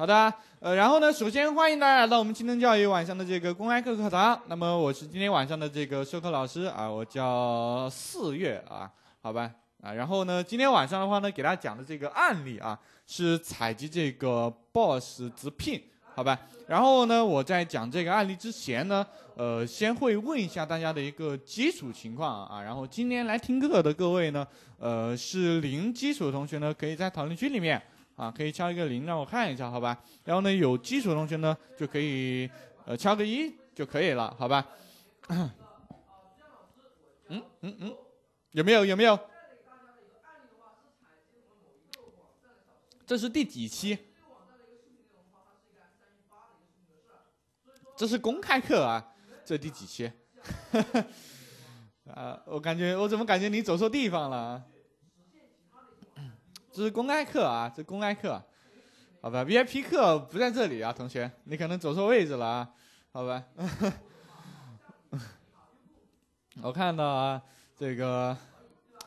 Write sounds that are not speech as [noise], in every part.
好的，呃，然后呢，首先欢迎大家来到我们青藤教育晚上的这个公开课课堂。那么我是今天晚上的这个授课老师啊，我叫四月啊，好吧啊。然后呢，今天晚上的话呢，给大家讲的这个案例啊，是采集这个 BOSS 直聘，好吧。然后呢，我在讲这个案例之前呢，呃，先会问一下大家的一个基础情况啊。然后今天来听课的各位呢，呃，是零基础的同学呢，可以在讨论区里面。啊，可以敲一个零让我看一下，好吧？然后呢，有基础同学呢就可以呃敲个一就可以了，好吧？嗯嗯嗯，有没有？有没有？这是第几期？这是公开课啊，这第几期？啊，[laughs] 我感觉我怎么感觉你走错地方了啊？这是公开课啊，这公开课，好吧，VIP 课不在这里啊，同学，你可能走错位置了啊，好吧。[laughs] 我看到啊，这个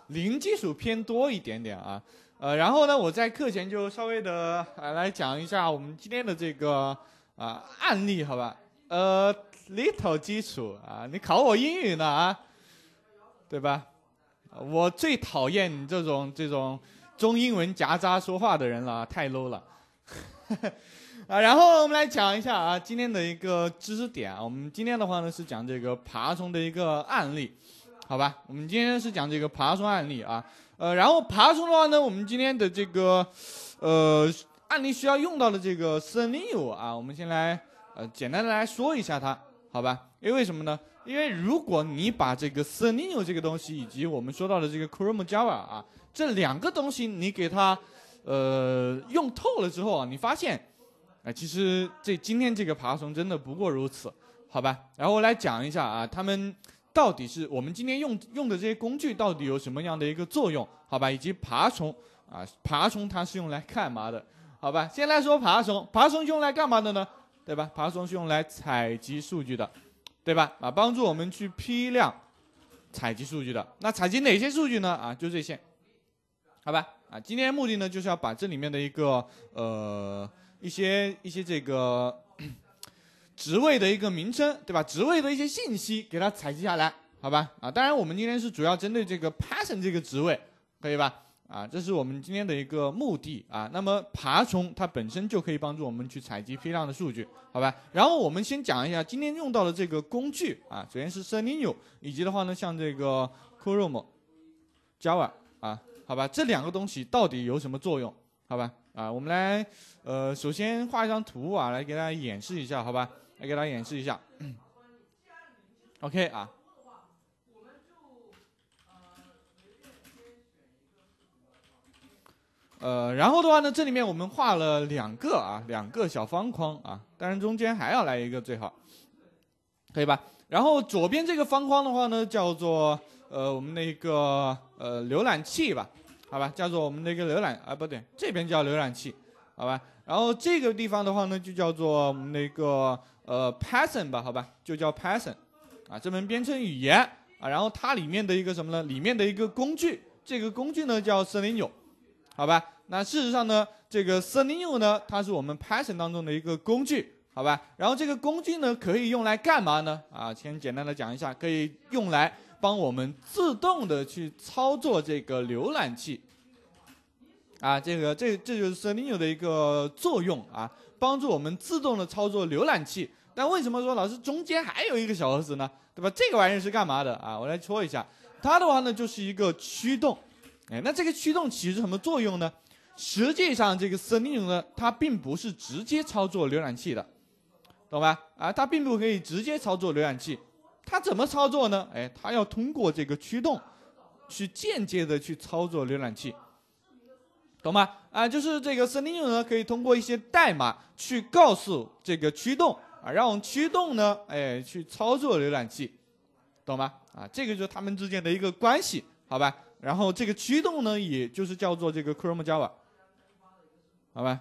零基础偏多一点点啊，呃，然后呢，我在课前就稍微的来讲一下我们今天的这个啊案例，好吧，呃，little 基础啊，你考我英语呢啊，对吧？我最讨厌你这种这种。中英文夹杂说话的人了，太 low 了 [laughs] 啊！然后我们来讲一下啊，今天的一个知识点啊。我们今天的话呢是讲这个爬虫的一个案例，好吧？我们今天是讲这个爬虫案例啊。呃，然后爬虫的话呢，我们今天的这个呃案例需要用到的这个 Selenium 啊，我们先来呃简单的来说一下它，好吧？因为为什么呢？因为如果你把这个 Selenium 这个东西以及我们说到的这个 Chrome Java 啊。这两个东西你给它，呃，用透了之后啊，你发现，哎，其实这今天这个爬虫真的不过如此，好吧。然后我来讲一下啊，他们到底是我们今天用用的这些工具到底有什么样的一个作用，好吧？以及爬虫啊，爬虫它是用来干嘛的？好吧？先来说爬虫，爬虫用来干嘛的呢？对吧？爬虫是用来采集数据的，对吧？啊，帮助我们去批量采集数据的。那采集哪些数据呢？啊，就这些。好吧，啊，今天目的呢就是要把这里面的一个呃一些一些这个职位的一个名称，对吧？职位的一些信息给它采集下来，好吧？啊，当然我们今天是主要针对这个 Python 这个职位，可以吧？啊，这是我们今天的一个目的啊。那么爬虫它本身就可以帮助我们去采集批量的数据，好吧？然后我们先讲一下今天用到的这个工具啊，首先是 Selenium，以及的话呢像这个 Chrome、Java 啊。好吧，这两个东西到底有什么作用？好吧，啊，我们来，呃，首先画一张图啊，来给大家演示一下，好吧，来给大家演示一下。OK 啊。呃，然后的话呢，这里面我们画了两个啊，两个小方框啊，当然中间还要来一个最好，可以吧？然后左边这个方框的话呢，叫做。呃，我们的一个呃浏览器吧，好吧，叫做我们的一个浏览啊，不对，这边叫浏览器，好吧。然后这个地方的话呢，就叫做我们那个呃 Python 吧，好吧，就叫 Python，啊，这门编程语言啊。然后它里面的一个什么呢？里面的一个工具，这个工具呢叫 s e l e u m 好吧。那事实上呢，这个 s e l e u m 呢，它是我们 Python 当中的一个工具，好吧。然后这个工具呢可以用来干嘛呢？啊，先简单的讲一下，可以用来。帮我们自动的去操作这个浏览器，啊，这个这这就是 Selenium 的一个作用啊，帮助我们自动的操作浏览器。但为什么说老师中间还有一个小盒子呢？对吧？这个玩意是干嘛的啊？我来戳一下，它的话呢就是一个驱动，哎，那这个驱动起着什么作用呢？实际上这个 Selenium 呢，它并不是直接操作浏览器的，懂吧？啊，它并不可以直接操作浏览器。它怎么操作呢？哎，它要通过这个驱动，去间接的去操作浏览器，懂吗？啊，就是这个 Selenium 呢，可以通过一些代码去告诉这个驱动啊，让我们驱动呢，哎，去操作浏览器，懂吗？啊，这个就是它们之间的一个关系，好吧？然后这个驱动呢，也就是叫做这个 Chrome Java，好吧？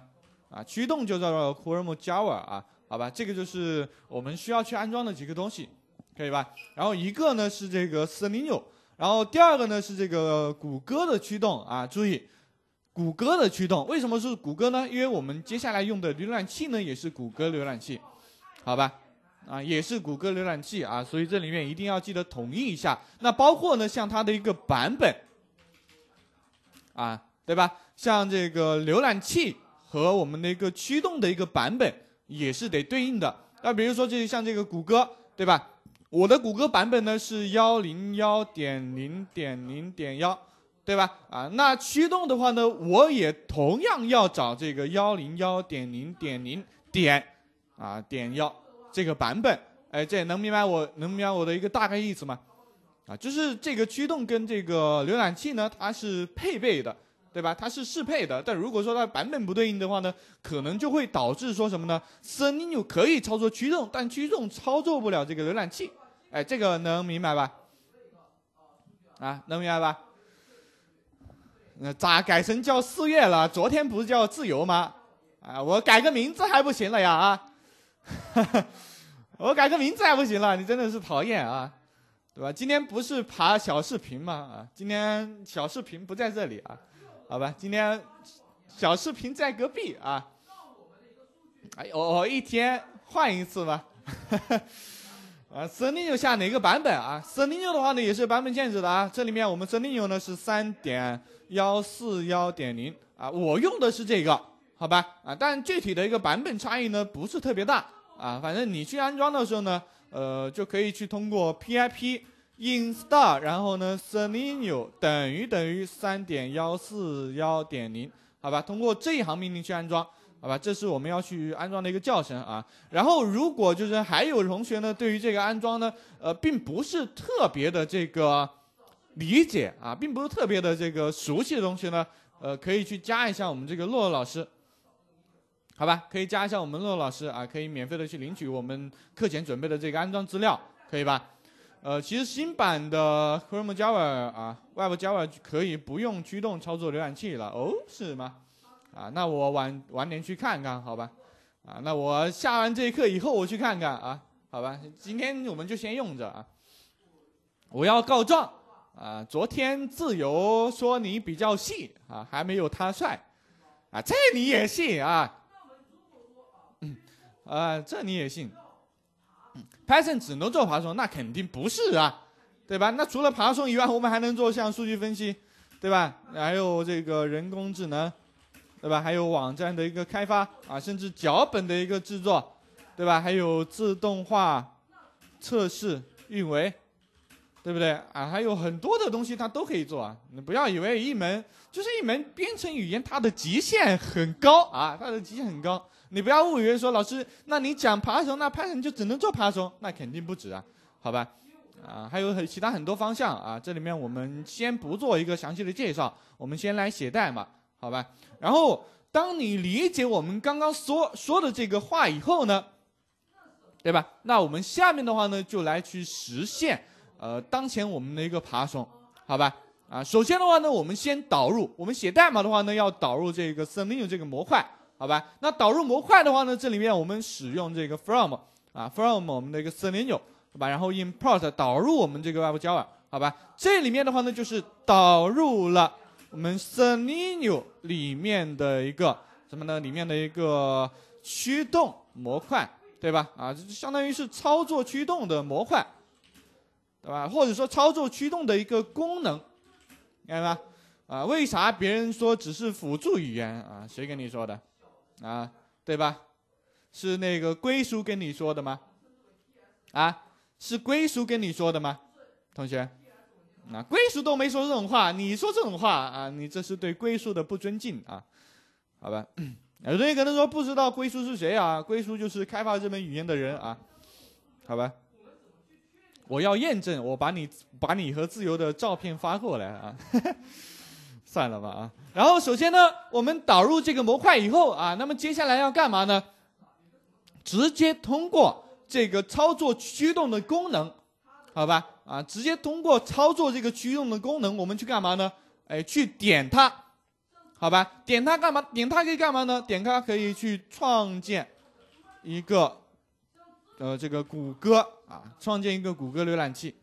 啊，驱动就叫做 Chrome Java 啊，好吧？这个就是我们需要去安装的几个东西。可以吧？然后一个呢是这个四零六，然后第二个呢是这个谷歌的驱动啊。注意，谷歌的驱动为什么是谷歌呢？因为我们接下来用的浏览器呢也是谷歌浏览器，好吧？啊，也是谷歌浏览器啊，所以这里面一定要记得统一一下。那包括呢，像它的一个版本，啊，对吧？像这个浏览器和我们的一个驱动的一个版本也是得对应的。那比如说就像这个谷歌，对吧？我的谷歌版本呢是幺零幺点零点零点幺，对吧？啊，那驱动的话呢，我也同样要找这个幺零幺点零点零点，啊点幺这个版本。哎，这能明白我能明白我的一个大概意思吗？啊，就是这个驱动跟这个浏览器呢，它是配备的，对吧？它是适配的。但如果说它版本不对应的话呢，可能就会导致说什么呢？CENIU 可以操作驱动，但驱动操作不了这个浏览器。哎，这个能明白吧？啊，能明白吧？那咋改成叫四月了？昨天不是叫自由吗？啊，我改个名字还不行了呀啊！[laughs] 我改个名字还不行了，你真的是讨厌啊，对吧？今天不是爬小视频吗？啊，今天小视频不在这里啊，好吧，今天小视频在隔壁啊。哎，哦我一天换一次吗？[laughs] 啊，Cenino 下哪个版本啊？Cenino 的话呢，也是版本限制的啊。这里面我们 Cenino 呢是3.141.0啊，我用的是这个，好吧？啊，但具体的一个版本差异呢不是特别大啊。反正你去安装的时候呢，呃，就可以去通过 pip install 然后呢 Cenino 等于等于3.141.0，好吧？通过这一行命令去安装。好吧，这是我们要去安装的一个教程啊。然后，如果就是还有同学呢，对于这个安装呢，呃，并不是特别的这个理解啊，并不是特别的这个熟悉的同学呢，呃，可以去加一下我们这个洛洛老师。好吧，可以加一下我们洛洛老师啊，可以免费的去领取我们课前准备的这个安装资料，可以吧？呃，其实新版的 Chrome Java 啊，Web Java 可以不用驱动操作浏览器了哦，是吗？啊，那我晚晚点去看看，好吧？啊，那我下完这一课以后我去看看啊，好吧？今天我们就先用着啊。我要告状啊！昨天自由说你比较细啊，还没有他帅啊，这你也信啊？嗯，啊，这你也信？Python 只能做爬虫，那肯定不是啊，对吧？那除了爬虫以外，我们还能做像数据分析，对吧？还有这个人工智能。对吧？还有网站的一个开发啊，甚至脚本的一个制作，对吧？还有自动化测试、运维，对不对啊？还有很多的东西它都可以做啊。你不要以为一门就是一门编程语言，它的极限很高啊，它的极限很高。你不要误以为说老师，那你讲爬虫，那 Python 就只能做爬虫，那肯定不止啊。好吧，啊，还有很其他很多方向啊。这里面我们先不做一个详细的介绍，我们先来写代码。好吧，然后当你理解我们刚刚说说的这个话以后呢，对吧？那我们下面的话呢就来去实现呃当前我们的一个爬虫，好吧？啊，首先的话呢，我们先导入，我们写代码的话呢要导入这个 Selenium 这个模块，好吧？那导入模块的话呢，这里面我们使用这个 from 啊 from 我们的一个 Selenium 是吧？然后 import 导入我们这个外部 j a v a 好吧？这里面的话呢就是导入了。我们 s e l e n i u m 里面的一个什么呢？里面的一个驱动模块，对吧？啊，就相当于是操作驱动的模块，对吧？或者说操作驱动的一个功能，明白吗？啊，为啥别人说只是辅助语言啊？谁跟你说的？啊，对吧？是那个归属跟你说的吗？啊，是归属跟你说的吗？同学。啊，归属都没说这种话，你说这种话啊？你这是对归属的不尊敬啊？好吧，[clears throat] 有同学可能说不知道归属是谁啊？归属就是开发这门语言的人啊？好吧，我要验证，我把你把你和自由的照片发过来啊？[laughs] 算了吧啊。然后首先呢，我们导入这个模块以后啊，那么接下来要干嘛呢？直接通过这个操作驱动的功能，好吧？啊，直接通过操作这个驱动的功能，我们去干嘛呢？哎，去点它，好吧？点它干嘛？点它可以干嘛呢？点它可以去创建一个呃这个谷歌啊，创建一个谷歌浏览器，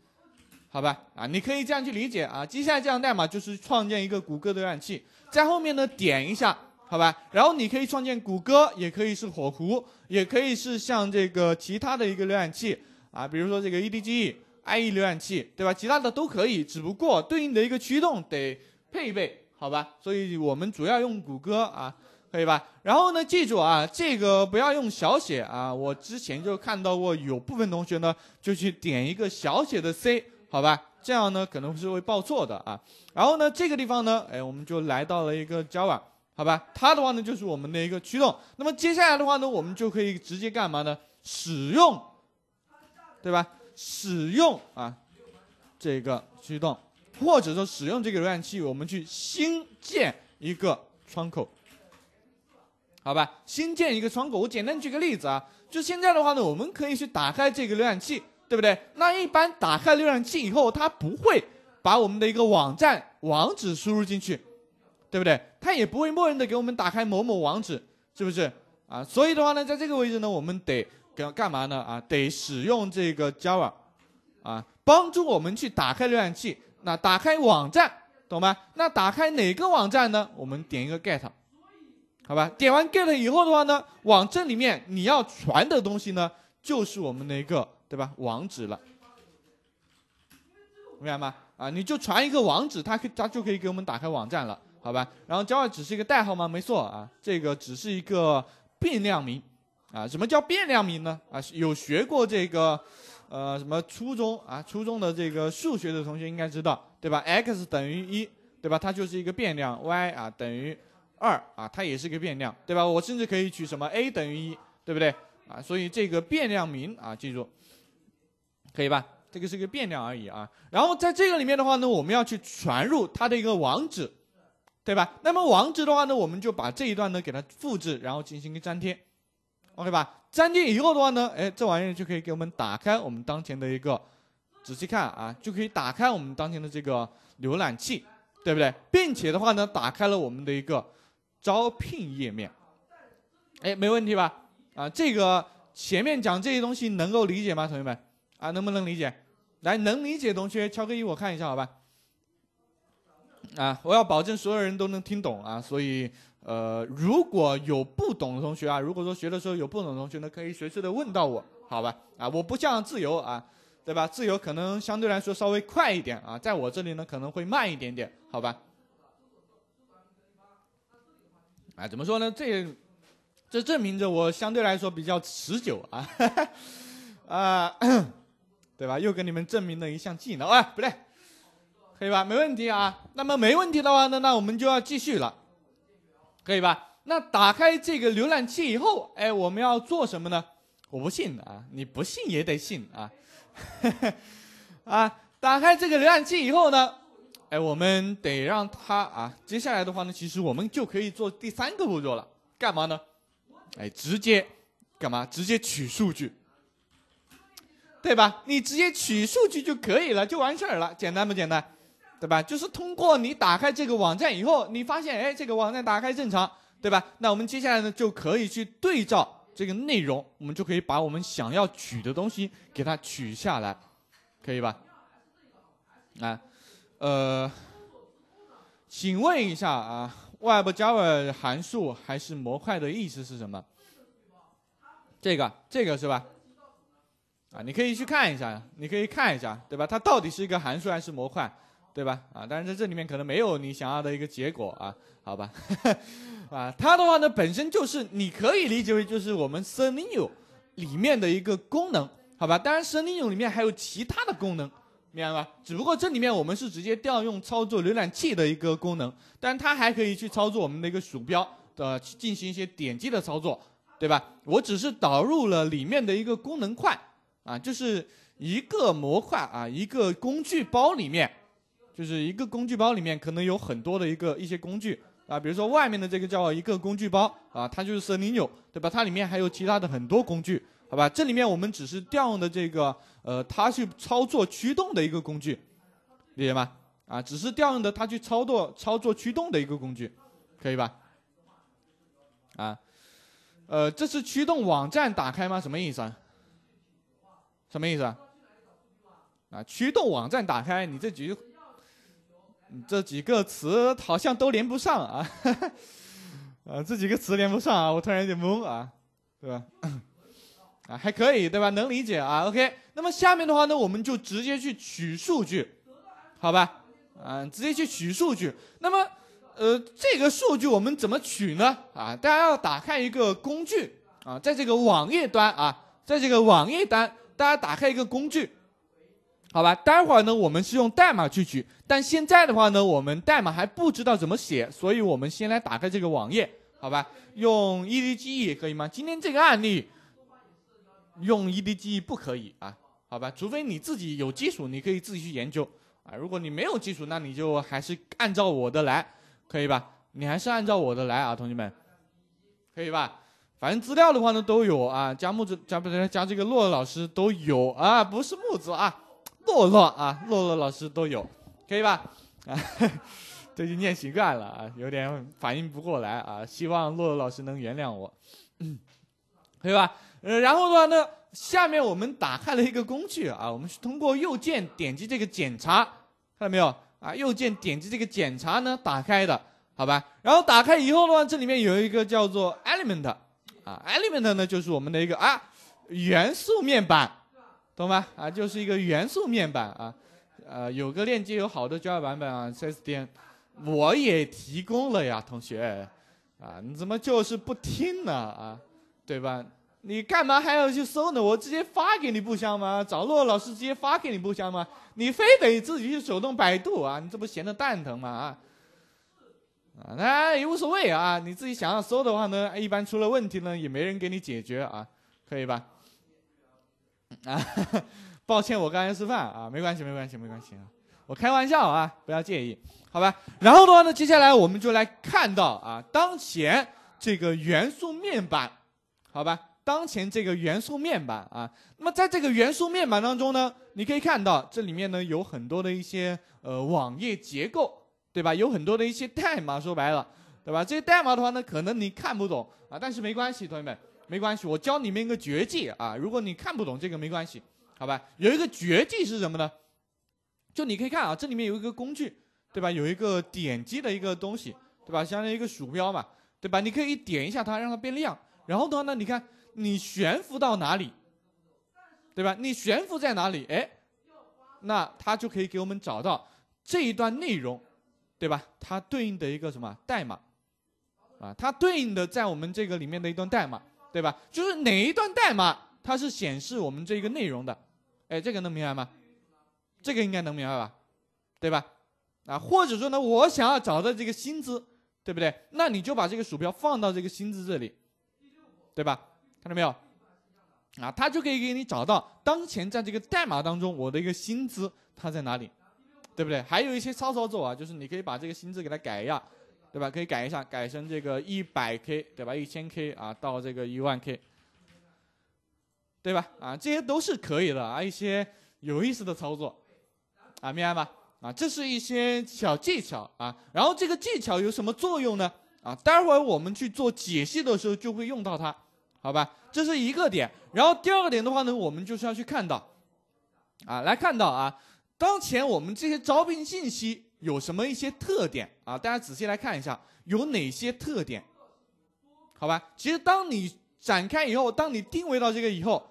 好吧？啊，你可以这样去理解啊。接下来这样代码就是创建一个谷歌浏览器，在后面呢点一下，好吧？然后你可以创建谷歌，也可以是火狐，也可以是像这个其他的一个浏览器啊，比如说这个 EDGE。IE 浏览器对吧？其他的都可以，只不过对应的一个驱动得配备，好吧？所以我们主要用谷歌啊，可以吧？然后呢，记住啊，这个不要用小写啊，我之前就看到过有部分同学呢就去点一个小写的 C，好吧？这样呢可能是会报错的啊。然后呢，这个地方呢，哎，我们就来到了一个 Java，好吧？它的话呢就是我们的一个驱动。那么接下来的话呢，我们就可以直接干嘛呢？使用，对吧？使用啊，这个驱动，或者说使用这个浏览器，我们去新建一个窗口，好吧？新建一个窗口，我简单举个例子啊，就现在的话呢，我们可以去打开这个浏览器，对不对？那一般打开浏览器以后，它不会把我们的一个网站网址输入进去，对不对？它也不会默认的给我们打开某某网址，是不是啊？所以的话呢，在这个位置呢，我们得。要干嘛呢？啊，得使用这个 Java，啊，帮助我们去打开浏览器，那打开网站，懂吗？那打开哪个网站呢？我们点一个 GET，好吧？点完 GET 以后的话呢，网站里面你要传的东西呢，就是我们的一个对吧？网址了，明白吗？啊，你就传一个网址，它可它就可以给我们打开网站了，好吧？然后 Java 只是一个代号吗？没错啊，这个只是一个变量名。啊，什么叫变量名呢？啊，有学过这个，呃，什么初中啊，初中的这个数学的同学应该知道，对吧？x 等于一对吧，它就是一个变量。y 啊等于二啊，它也是个变量，对吧？我甚至可以取什么 a 等于一，对不对？啊，所以这个变量名啊，记住，可以吧？这个是个变量而已啊。然后在这个里面的话呢，我们要去传入它的一个网址，对吧？那么网址的话呢，我们就把这一段呢给它复制，然后进行一个粘贴。OK 吧，粘贴以后的话呢，哎，这玩意儿就可以给我们打开我们当前的一个，仔细看啊，就可以打开我们当前的这个浏览器，对不对？并且的话呢，打开了我们的一个招聘页面，哎，没问题吧？啊，这个前面讲这些东西能够理解吗，同学们？啊，能不能理解？来，能理解同学敲个一，我看一下，好吧？啊，我要保证所有人都能听懂啊，所以。呃，如果有不懂的同学啊，如果说学的时候有不懂的同学呢，可以随时的问到我，好吧？啊，我不像自由啊，对吧？自由可能相对来说稍微快一点啊，在我这里呢可能会慢一点点，好吧？哎，怎么说呢？这这证明着我相对来说比较持久啊，[laughs] 啊，[coughs] 对吧？又给你们证明了一项技能啊，不对，可以吧？没问题啊。那么没问题的话，那那我们就要继续了。可以吧？那打开这个浏览器以后，哎，我们要做什么呢？我不信啊！你不信也得信啊！[laughs] 啊，打开这个浏览器以后呢，哎，我们得让它啊，接下来的话呢，其实我们就可以做第三个步骤了。干嘛呢？哎，直接干嘛？直接取数据，对吧？你直接取数据就可以了，就完事儿了，简单不简单？对吧？就是通过你打开这个网站以后，你发现，哎，这个网站打开正常，对吧？那我们接下来呢，就可以去对照这个内容，我们就可以把我们想要取的东西给它取下来，可以吧？啊，呃，请问一下啊，Web Java 函数还是模块的意思是什么？这个，这个是吧？啊，你可以去看一下，你可以看一下，对吧？它到底是一个函数还是模块？对吧？啊，但是在这里面可能没有你想要的一个结果啊，好吧？[laughs] 啊，它的话呢，本身就是你可以理解为就是我们 Selenium 里面的一个功能，好吧？当然 Selenium 里面还有其他的功能，明白吧？只不过这里面我们是直接调用操作浏览器的一个功能，但它还可以去操作我们的一个鼠标，呃，进行一些点击的操作，对吧？我只是导入了里面的一个功能块，啊，就是一个模块啊，一个工具包里面。就是一个工具包里面可能有很多的一个一些工具啊，比如说外面的这个叫一个工具包啊，它就是森林 m 对吧？它里面还有其他的很多工具，好吧？这里面我们只是调用的这个呃，它去操作驱动的一个工具，理解吗？啊，只是调用的它去操作操作驱动的一个工具，可以吧？啊，呃，这是驱动网站打开吗？什么意思啊？什么意思啊？啊，驱动网站打开，你这局。这几个词好像都连不上啊，[laughs] 啊，这几个词连不上啊，我突然有点懵啊，对吧？[coughs] 啊，还可以对吧？能理解啊。OK，那么下面的话呢，我们就直接去取数据，好吧？啊，直接去取数据。那么，呃，这个数据我们怎么取呢？啊，大家要打开一个工具啊，在这个网页端啊，在这个网页端，大家打开一个工具。好吧，待会儿呢，我们是用代码去取，但现在的话呢，我们代码还不知道怎么写，所以我们先来打开这个网页，好吧？用 EDG 也可以吗？今天这个案例用 EDG 不可以啊，好吧？除非你自己有基础，你可以自己去研究啊。如果你没有基础，那你就还是按照我的来，可以吧？你还是按照我的来啊，同学们，可以吧？反正资料的话呢都有啊，加木子加不是加这个洛老师都有啊，不是木子啊。洛洛啊，洛洛老师都有，可以吧？啊，[laughs] 最近念习惯了啊，有点反应不过来啊。希望洛洛老师能原谅我，嗯，可以吧？呃，然后的话呢，下面我们打开了一个工具啊，我们是通过右键点击这个检查，看到没有啊？右键点击这个检查呢，打开的好吧？然后打开以后的话，这里面有一个叫做 Element 啊，Element 呢就是我们的一个啊元素面板。懂吗？啊，就是一个元素面板啊，呃，有个链接，有好多 j a a 版本啊，CSDN，我也提供了呀，同学，啊，你怎么就是不听呢？啊，对吧？你干嘛还要去搜呢？我直接发给你不香吗？找洛洛老师直接发给你不香吗？你非得自己去手动百度啊？你这不闲得蛋疼吗？啊，啊，那也无所谓啊，你自己想要搜的话呢，一般出了问题呢，也没人给你解决啊，可以吧？啊，[laughs] 抱歉，我刚才吃饭啊，没关系，没关系，没关系啊，我开玩笑啊，不要介意，好吧。然后的话呢，接下来我们就来看到啊，当前这个元素面板，好吧，当前这个元素面板啊，那么在这个元素面板当中呢，你可以看到这里面呢有很多的一些呃网页结构，对吧？有很多的一些代码，说白了，对吧？这些代码的话呢，可能你看不懂啊，但是没关系，同学们。没关系，我教你们一个绝技啊！如果你看不懂这个没关系，好吧？有一个绝技是什么呢？就你可以看啊，这里面有一个工具，对吧？有一个点击的一个东西，对吧？相当于一个鼠标嘛，对吧？你可以点一下它，让它变亮。然后的话呢，你看你悬浮到哪里，对吧？你悬浮在哪里，哎，那它就可以给我们找到这一段内容，对吧？它对应的一个什么代码啊？它对应的在我们这个里面的一段代码。对吧？就是哪一段代码它是显示我们这个内容的，哎，这个能明白吗？这个应该能明白吧？对吧？啊，或者说呢，我想要找到这个薪资，对不对？那你就把这个鼠标放到这个薪资这里，对吧？看到没有？啊，它就可以给你找到当前在这个代码当中我的一个薪资它在哪里，对不对？还有一些骚操作啊，就是你可以把这个薪资给它改一下。对吧？可以改一下，改成这个一百 K，对吧？一千 K 啊，到这个一万 K，对吧？啊，这些都是可以的啊，一些有意思的操作啊，明白吧？啊，这是一些小技巧啊。然后这个技巧有什么作用呢？啊，待会儿我们去做解析的时候就会用到它，好吧？这是一个点。然后第二个点的话呢，我们就是要去看到，啊，来看到啊，当前我们这些招聘信息。有什么一些特点啊？大家仔细来看一下，有哪些特点？好吧，其实当你展开以后，当你定位到这个以后，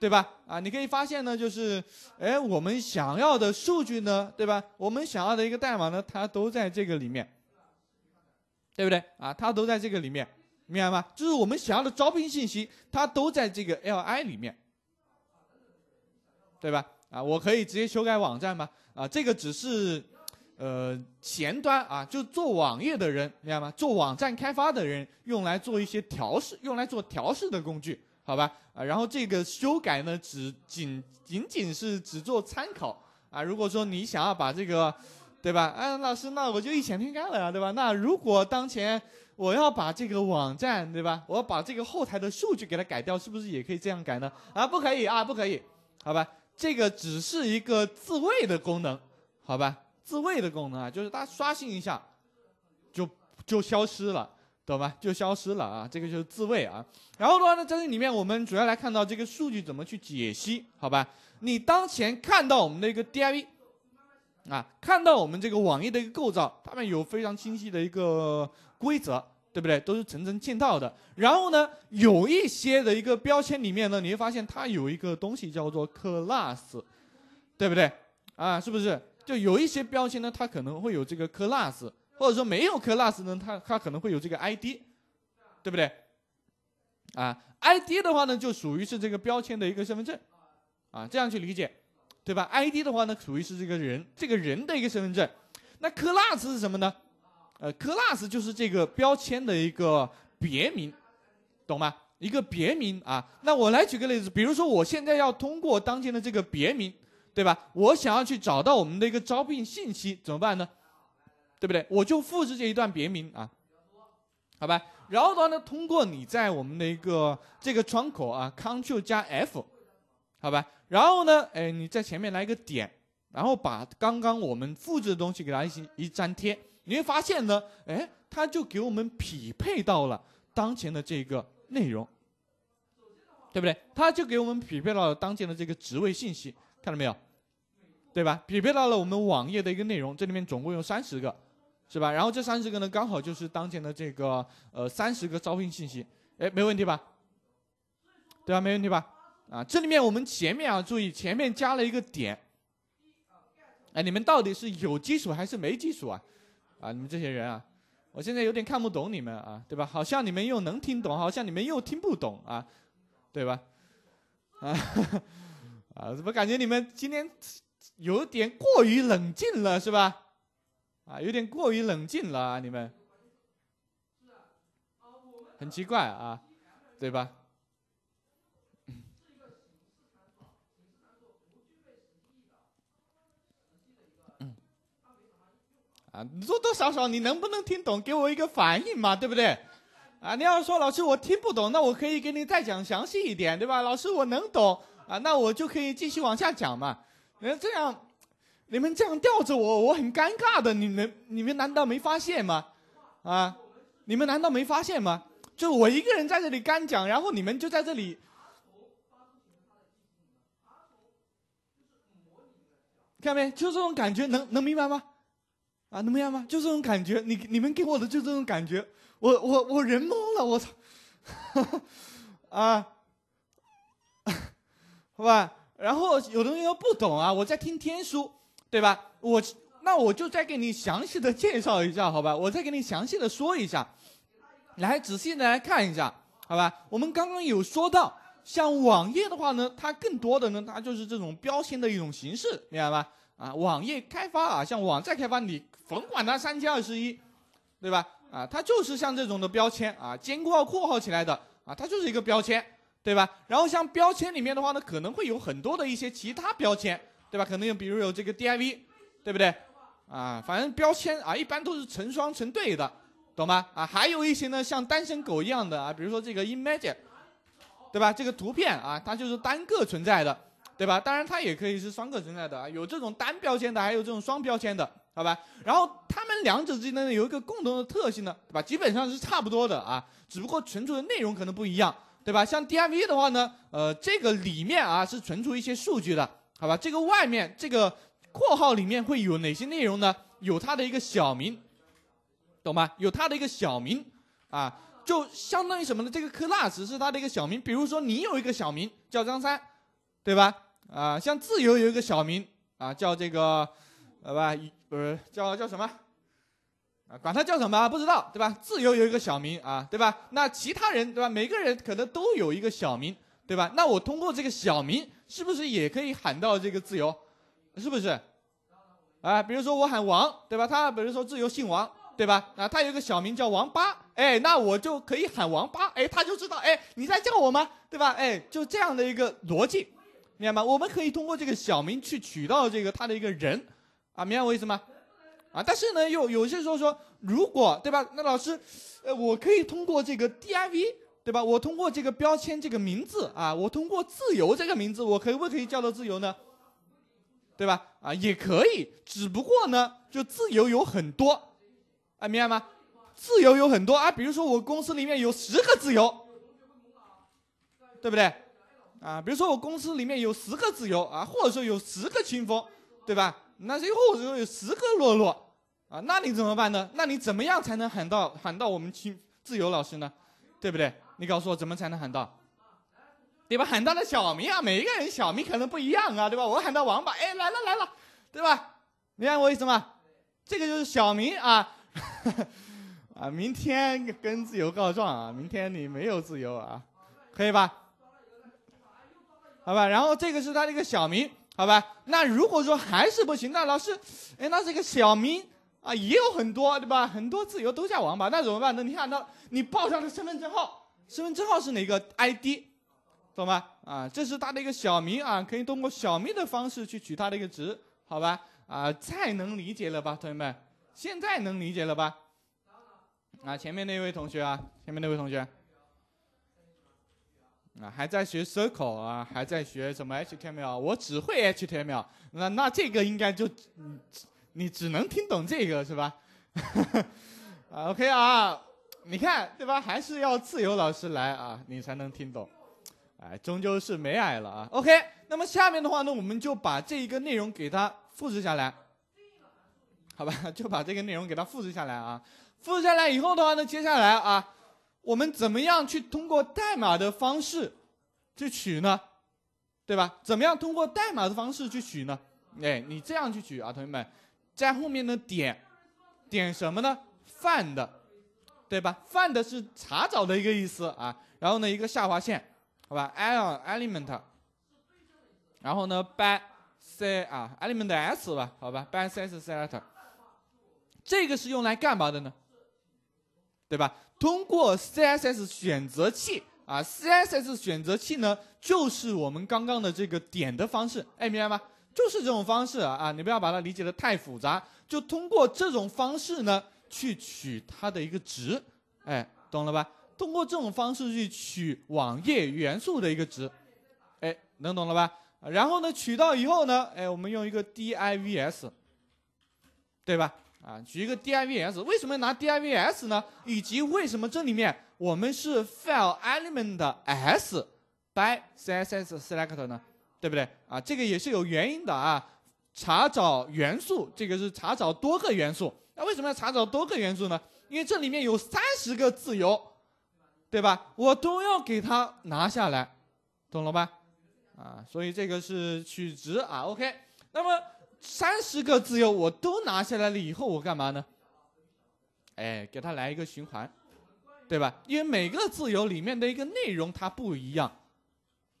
对吧？啊，你可以发现呢，就是，哎，我们想要的数据呢，对吧？我们想要的一个代码呢，它都在这个里面，对不对？啊，它都在这个里面，明白吗？就是我们想要的招聘信息，它都在这个 LI 里面，对吧？啊，我可以直接修改网站吗？啊，这个只是。呃，前端啊，就做网页的人，明白吗？做网站开发的人用来做一些调试，用来做调试的工具，好吧？啊，然后这个修改呢，只仅仅仅是只做参考啊。如果说你想要把这个，对吧？哎，老师，那我就异想天开了，对吧？那如果当前我要把这个网站，对吧？我要把这个后台的数据给它改掉，是不是也可以这样改呢？啊，不可以啊，不可以，好吧？这个只是一个自卫的功能，好吧？自卫的功能啊，就是它刷新一下，就就消失了，懂吧？就消失了啊，这个就是自卫啊。然后的话呢，在这里面我们主要来看到这个数据怎么去解析，好吧？你当前看到我们的一个 DIV 啊，看到我们这个网页的一个构造，它们有非常清晰的一个规则，对不对？都是层层嵌套的。然后呢，有一些的一个标签里面呢，你会发现它有一个东西叫做 class，对不对？啊，是不是？就有一些标签呢，它可能会有这个 class，或者说没有 class 呢，它它可能会有这个 id，对不对？啊，id 的话呢，就属于是这个标签的一个身份证，啊，这样去理解，对吧？id 的话呢，属于是这个人这个人的一个身份证，那 class 是什么呢？呃，class 就是这个标签的一个别名，懂吗？一个别名啊。那我来举个例子，比如说我现在要通过当前的这个别名。对吧？我想要去找到我们的一个招聘信息怎么办呢？对不对？我就复制这一段别名啊，好吧。然后的话呢，通过你在我们的一个这个窗口啊，Ctrl 加 F，好吧。然后呢，哎，你在前面来一个点，然后把刚刚我们复制的东西给它一粘贴，你会发现呢，哎，它就给我们匹配到了当前的这个内容，对不对？它就给我们匹配到了当前的这个职位信息。看到没有，对吧？匹配到了我们网页的一个内容，这里面总共有三十个，是吧？然后这三十个呢，刚好就是当前的这个呃三十个招聘信息，哎，没问题吧？对吧？没问题吧？啊，这里面我们前面啊，注意前面加了一个点，哎，你们到底是有基础还是没基础啊？啊，你们这些人啊，我现在有点看不懂你们啊，对吧？好像你们又能听懂，好像你们又听不懂啊，对吧？啊。啊，怎么感觉你们今天有点过于冷静了，是吧？啊，有点过于冷静了，你们。很奇怪啊，对吧？嗯。啊，多多少少你能不能听懂？给我一个反应嘛，对不对？啊，你要说老师我听不懂，那我可以给你再讲详细一点，对吧？老师我能懂。啊，那我就可以继续往下讲嘛。能这样，你们这样吊着我，我很尴尬的。你们，你们难道没发现吗？啊，你们难道没发现吗？就我一个人在这里干讲，然后你们就在这里，看没？就这种感觉，能能明白吗？啊，能明白吗？就这种感觉，你你们给我的就这种感觉，我我我人懵了，我操，[laughs] 啊。好吧，然后有同学不懂啊，我在听天书，对吧？我那我就再给你详细的介绍一下，好吧？我再给你详细的说一下，来仔细的来看一下，好吧？我们刚刚有说到，像网页的话呢，它更多的呢，它就是这种标签的一种形式，明白吧？啊，网页开发啊，像网站开发，你甭管它三七二十一，对吧？啊，它就是像这种的标签啊，尖括号括号起来的啊，它就是一个标签。对吧？然后像标签里面的话呢，可能会有很多的一些其他标签，对吧？可能有比如有这个 div，对不对？啊，反正标签啊，一般都是成双成对的，懂吗？啊，还有一些呢，像单身狗一样的啊，比如说这个 image，对吧？这个图片啊，它就是单个存在的，对吧？当然它也可以是双个存在的啊，有这种单标签的，还有这种双标签的，好吧？然后它们两者之间呢，有一个共同的特性呢，对吧？基本上是差不多的啊，只不过存储的内容可能不一样。对吧？像 D I V 的话呢，呃，这个里面啊是存储一些数据的，好吧？这个外面这个括号里面会有哪些内容呢？有它的一个小名，懂吗？有它的一个小名啊，就相当于什么呢？这个 class 是它的一个小名，比如说你有一个小名叫张三，对吧？啊，像自由有一个小名啊，叫这个，好吧？不是叫叫什么？管他叫什么不知道，对吧？自由有一个小名啊，对吧？那其他人对吧？每个人可能都有一个小名，对吧？那我通过这个小名是不是也可以喊到这个自由？是不是？啊，比如说我喊王，对吧？他比如说自由姓王，对吧？那他有一个小名叫王八，哎，那我就可以喊王八，哎，他就知道，哎，你在叫我吗？对吧？哎，就这样的一个逻辑，明白吗？我们可以通过这个小名去取到这个他的一个人，啊，明白我意思吗？啊，但是呢，有有些时候说，如果对吧？那老师，呃，我可以通过这个 D I V 对吧？我通过这个标签这个名字啊，我通过“自由”这个名字，我可以不可以叫做自由”呢？对吧？啊，也可以。只不过呢，就“自由”有很多，啊，明白吗？“自由”有很多啊，比如说我公司里面有十个“自由”，对不对？啊，比如说我公司里面有十个“自由”啊，或者说有十个“清风”，对吧？那最后我就有十个“落落”。啊，那你怎么办呢？那你怎么样才能喊到喊到我们亲自由老师呢？对不对？你告诉我怎么才能喊到，对吧？喊到的小名啊，每一个人小名可能不一样啊，对吧？我喊到王八，哎，来了来了，对吧？明白我意思吗？这个就是小名啊，[laughs] 啊，明天跟自由告状啊，明天你没有自由啊，可以吧？好吧，然后这个是他的一个小名，好吧？那如果说还是不行，那老师，哎，那这个小名。啊，也有很多，对吧？很多自由都叫王八，那怎么办呢？你看到你报上的身份证号，身份证号是哪个 ID，懂吗？啊，这是他的一个小名啊，可以通过小名的方式去取他的一个值，好吧？啊，再能理解了吧，同学们？现在能理解了吧？啊，前面那位同学啊，前面那位同学，啊，还在学 circle 啊，还在学什么 HTML？我只会 HTML，那那这个应该就嗯。你只能听懂这个是吧？[laughs] 啊，OK 啊，你看对吧？还是要自由老师来啊，你才能听懂。哎，终究是没矮了啊。OK，那么下面的话呢，我们就把这一个内容给它复制下来，好吧？[laughs] 就把这个内容给它复制下来啊。复制下来以后的话呢，接下来啊，我们怎么样去通过代码的方式去取呢？对吧？怎么样通过代码的方式去取呢？哎，你这样去取啊，同学们。在后面的点，点什么呢？find，对吧？find 是查找的一个意思啊。然后呢，一个下划线，好吧，l element，然后呢，by c 啊，element s 吧，好吧，by c s selector，这个是用来干嘛的呢？对吧？通过 CSS 选择器啊，CSS 选择器呢，就是我们刚刚的这个点的方式，哎，明白吗？就是这种方式啊，你不要把它理解的太复杂，就通过这种方式呢去取它的一个值，哎，懂了吧？通过这种方式去取网页元素的一个值，哎，能懂了吧？然后呢，取到以后呢，哎，我们用一个 divs，对吧？啊，取一个 divs，为什么拿 divs 呢？以及为什么这里面我们是 file element s by css selector 呢？对不对啊？这个也是有原因的啊。查找元素，这个是查找多个元素。那为什么要查找多个元素呢？因为这里面有三十个自由，对吧？我都要给它拿下来，懂了吧？啊，所以这个是取值啊。OK，那么三十个自由我都拿下来了以后，我干嘛呢？哎，给它来一个循环，对吧？因为每个自由里面的一个内容它不一样，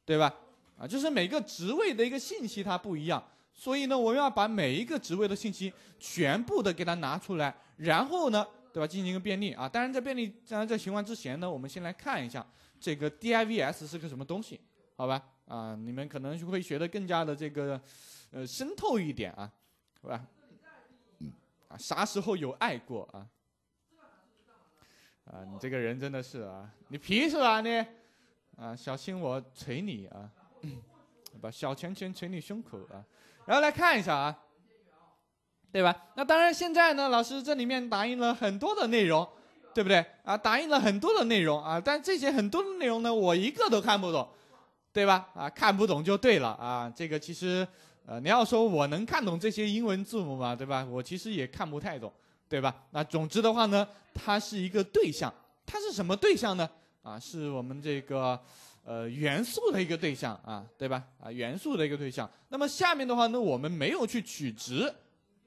对吧？啊，就是每个职位的一个信息它不一样，所以呢，我要把每一个职位的信息全部的给它拿出来，然后呢，对吧，进行一个便利啊。当然在便利，当然在循环之前呢，我们先来看一下这个 DIVS 是个什么东西，好吧？啊，你们可能会学的更加的这个，呃，深透一点啊，好吧？嗯，啊，啥时候有爱过啊？啊，你这个人真的是啊，你皮是吧你？啊，小心我捶你啊！把小钱钱捶你胸口啊，然后来看一下啊，对吧？那当然，现在呢，老师这里面打印了很多的内容，对不对啊？打印了很多的内容啊，但这些很多的内容呢，我一个都看不懂，对吧？啊，看不懂就对了啊。这个其实，呃，你要说我能看懂这些英文字母嘛，对吧？我其实也看不太懂，对吧？那总之的话呢，它是一个对象，它是什么对象呢？啊，是我们这个。呃，元素的一个对象啊，对吧？啊，元素的一个对象。那么下面的话呢，我们没有去取值，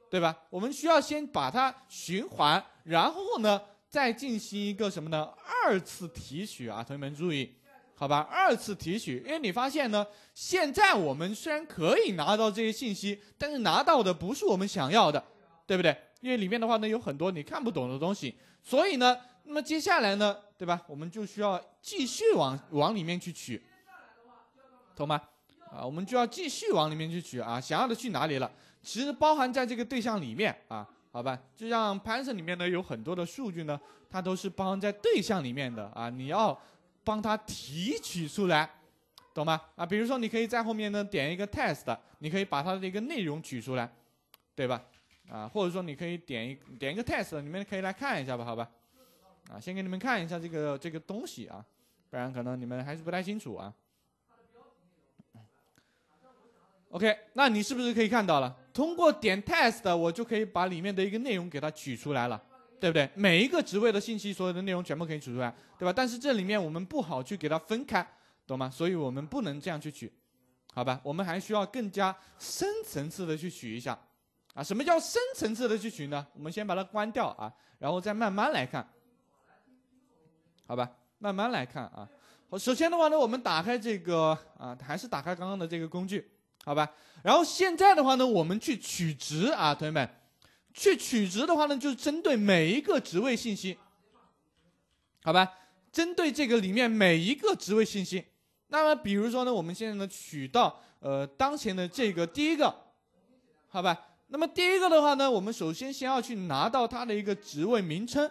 对吧？我们需要先把它循环，然后呢，再进行一个什么呢？二次提取啊，同学们注意，好吧？二次提取，因为你发现呢，现在我们虽然可以拿到这些信息，但是拿到的不是我们想要的，对不对？因为里面的话呢，有很多你看不懂的东西，所以呢。那么接下来呢，对吧？我们就需要继续往往里面去取，懂吗？啊，我们就要继续往里面去取啊！想要的去哪里了？其实包含在这个对象里面啊，好吧？就像 Python 里面呢，有很多的数据呢，它都是包含在对象里面的啊。你要帮它提取出来，懂吗？啊，比如说你可以在后面呢点一个 test，你可以把它的一个内容取出来，对吧？啊，或者说你可以点一点一个 test，你们可以来看一下吧，好吧？啊，先给你们看一下这个这个东西啊，不然可能你们还是不太清楚啊。OK，那你是不是可以看到了？通过点 test，我就可以把里面的一个内容给它取出来了，对不对？每一个职位的信息，所有的内容全部可以取出来，对吧？但是这里面我们不好去给它分开，懂吗？所以我们不能这样去取，好吧？我们还需要更加深层次的去取一下。啊，什么叫深层次的去取呢？我们先把它关掉啊，然后再慢慢来看。好吧，慢慢来看啊。好，首先的话呢，我们打开这个啊，还是打开刚刚的这个工具，好吧。然后现在的话呢，我们去取值啊，同学们，去取值的话呢，就是针对每一个职位信息，好吧？针对这个里面每一个职位信息。那么比如说呢，我们现在呢取到呃当前的这个第一个，好吧？那么第一个的话呢，我们首先先要去拿到它的一个职位名称，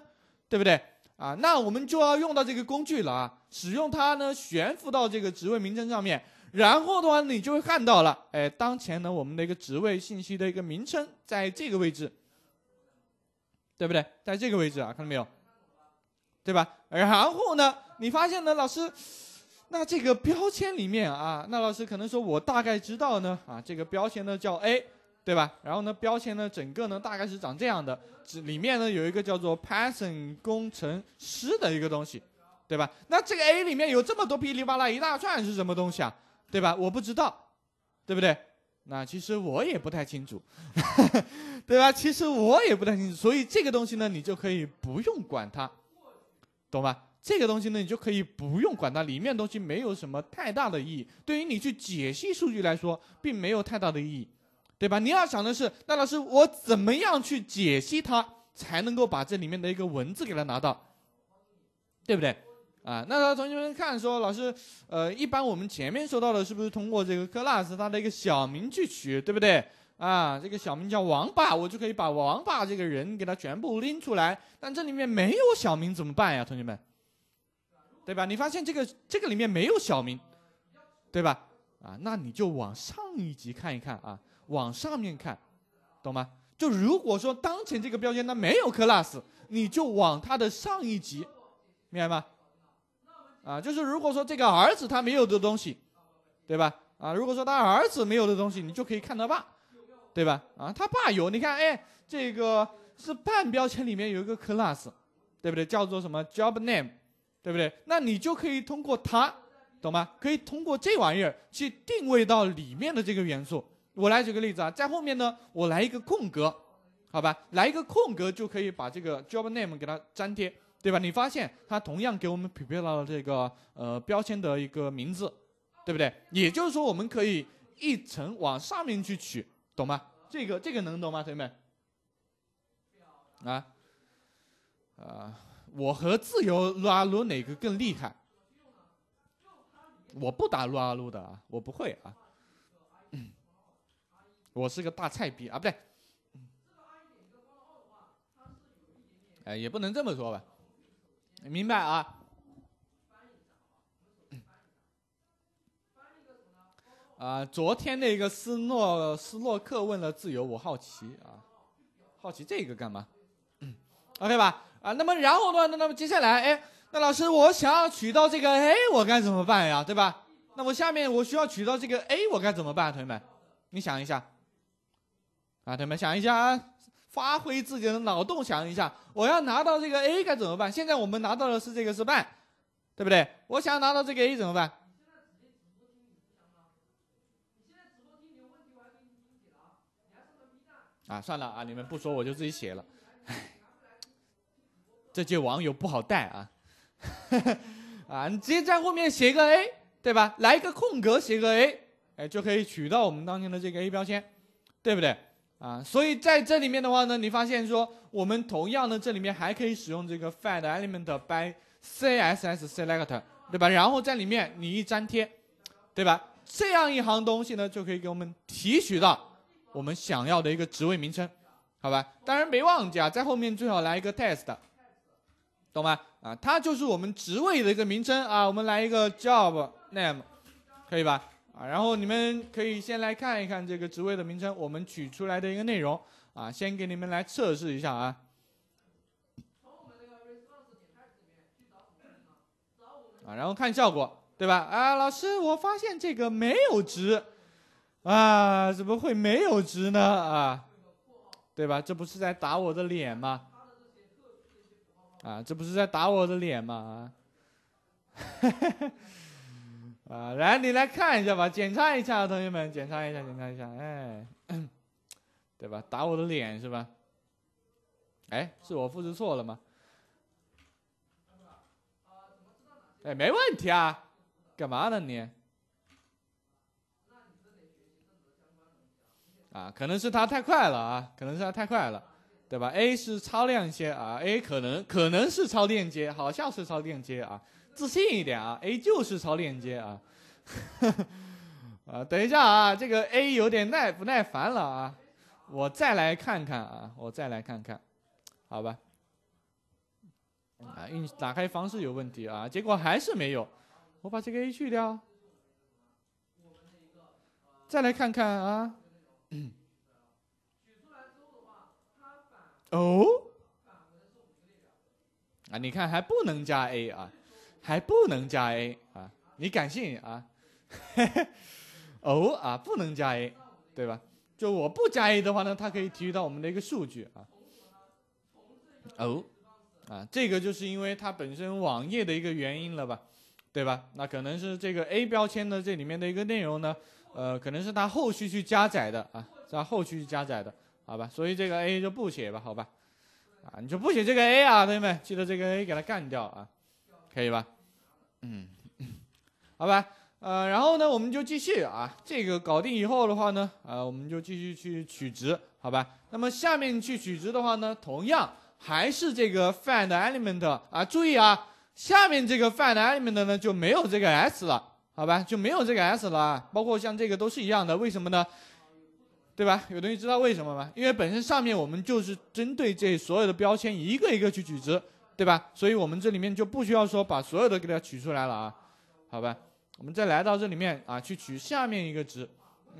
对不对？啊，那我们就要用到这个工具了啊！使用它呢，悬浮到这个职位名称上面，然后的话，你就会看到了，哎，当前呢我们的一个职位信息的一个名称，在这个位置，对不对？在这个位置啊，看到没有？对吧？然后呢，你发现呢，老师，那这个标签里面啊，那老师可能说我大概知道呢，啊，这个标签呢叫 A。对吧？然后呢，标签呢，整个呢大概是长这样的，这里面呢有一个叫做 Python 工程师的一个东西，对吧？那这个 A 里面有这么多噼里啪啦一大串是什么东西啊？对吧？我不知道，对不对？那其实我也不太清楚，[laughs] 对吧？其实我也不太清楚，所以这个东西呢，你就可以不用管它，懂吧？这个东西呢，你就可以不用管它，里面东西没有什么太大的意义，对于你去解析数据来说，并没有太大的意义。对吧？你要想的是，那老师，我怎么样去解析它，才能够把这里面的一个文字给它拿到，对不对？啊，那同学们看说，老师，呃，一般我们前面说到的是不是通过这个 class 它的一个小名去取，对不对？啊，这个小名叫王八，我就可以把王八这个人给它全部拎出来。但这里面没有小名怎么办呀，同学们？对吧？你发现这个这个里面没有小名，对吧？啊，那你就往上一级看一看啊。往上面看，懂吗？就如果说当前这个标签它没有 class，你就往它的上一级，明白吗？啊，就是如果说这个儿子他没有的东西，对吧？啊，如果说他儿子没有的东西，你就可以看他爸，对吧？啊，他爸有，你看，哎，这个是半标签里面有一个 class，对不对？叫做什么 job name，对不对？那你就可以通过它，懂吗？可以通过这玩意儿去定位到里面的这个元素。我来举个例子啊，在后面呢，我来一个空格，好吧，来一个空格就可以把这个 job name 给它粘贴，对吧？你发现它同样给我们匹配到了这个呃标签的一个名字，对不对？也就是说，我们可以一层往上面去取，懂吗？这个这个能懂吗，同学们？啊啊，我和自由撸啊撸哪个更厉害？我不打撸啊撸的啊，我不会啊。我是个大菜逼啊，不对，哎，也不能这么说吧，明白啊？啊，昨天那个斯诺斯诺克问了自由，我好奇啊，好奇这个干嘛？OK 吧？啊，那么然后呢？那那么接下来，哎，那老师，我想要取到这个 A，我该怎么办呀？对吧？那我下面我需要取到这个 A，我该怎么办？同学们，你想一下。啊，同学们想一下啊，发挥自己的脑洞，想一下，我要拿到这个 A 该怎么办？现在我们拿到的是这个失败，对不对？我想拿到这个 A 怎么办？啊，算了啊，你们不说我就自己写了。[laughs] 这届网友不好带啊！[laughs] 啊，你直接在后面写个 A，对吧？来一个空格，写个 A，哎，就可以取到我们当前的这个 A 标签，对不对？啊，所以在这里面的话呢，你发现说我们同样呢，这里面还可以使用这个 find element by CSS selector，对吧？然后在里面你一粘贴，对吧？这样一行东西呢，就可以给我们提取到我们想要的一个职位名称，好吧？当然没忘记啊，在后面最好来一个 test，懂吗？啊，它就是我们职位的一个名称啊，我们来一个 job name，可以吧？啊，然后你们可以先来看一看这个职位的名称，我们取出来的一个内容，啊，先给你们来测试一下啊。啊，然后看效果，对吧？啊，老师，我发现这个没有值，啊，怎么会没有值呢？啊，对吧？这不是在打我的脸吗？啊，这不是在打我的脸吗？哈哈。[laughs] 啊，来你来看一下吧，检查一下，同学们，检查一下，检查一下，哎，对吧？打我的脸是吧？哎，是我复制错了吗？哎，没问题啊，干嘛呢你？啊，可能是他太快了啊，可能是他太快了，对吧？A 是超链接啊，A 可能可能是超链接，好像是超链接啊。自信一点啊，A 就是超链接啊，[laughs] 啊，等一下啊，这个 A 有点耐不耐烦了啊，我再来看看啊，我再来看看，好吧，啊，打开方式有问题啊，结果还是没有，我把这个 A 去掉，再来看看啊，哦，啊，你看还不能加 A 啊。还不能加 A 啊，你敢信啊？哦 [laughs] 啊，不能加 A，对吧？就我不加 A 的话呢，它可以提取到我们的一个数据啊。哦，啊，这个就是因为它本身网页的一个原因了吧，对吧？那可能是这个 A 标签的这里面的一个内容呢，呃，可能是它后续去加载的啊，在后续去加载的，好吧？所以这个 A 就不写吧，好吧？啊，你就不写这个 A 啊，同学们，记得这个 A 给它干掉啊，可以吧？嗯，[laughs] 好吧，呃，然后呢，我们就继续啊，这个搞定以后的话呢，呃，我们就继续去取值，好吧？那么下面去取值的话呢，同样还是这个 find element 啊，注意啊，下面这个 find element 呢就没有这个 s 了，好吧？就没有这个 s 了，包括像这个都是一样的，为什么呢？对吧？有同学知道为什么吗？因为本身上面我们就是针对这所有的标签一个一个去取值。对吧？所以我们这里面就不需要说把所有的给它取出来了啊，好吧？我们再来到这里面啊，去取下面一个值。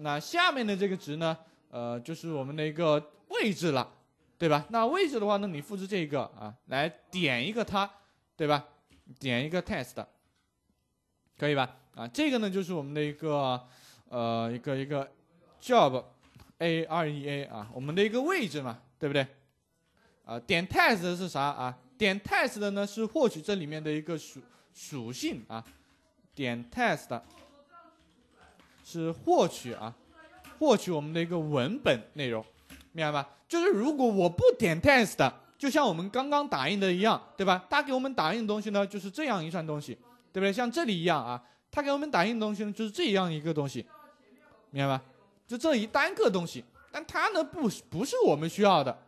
那下面的这个值呢，呃，就是我们的一个位置了，对吧？那位置的话呢，你复制这个啊，来点一个它，对吧？点一个 test，可以吧？啊，这个呢就是我们的一个呃一个一个 job a r e a 啊，我们的一个位置嘛，对不对？啊，点 test 是啥啊？点 test 的呢是获取这里面的一个属属性啊，点 test 是获取啊，获取我们的一个文本内容，明白吧？就是如果我不点 test，就像我们刚刚打印的一样，对吧？他给我们打印的东西呢，就是这样一串东西，对不对？像这里一样啊，他给我们打印的东西呢，就是这样一个东西，明白吧？就这一单个东西，但它呢不不是我们需要的。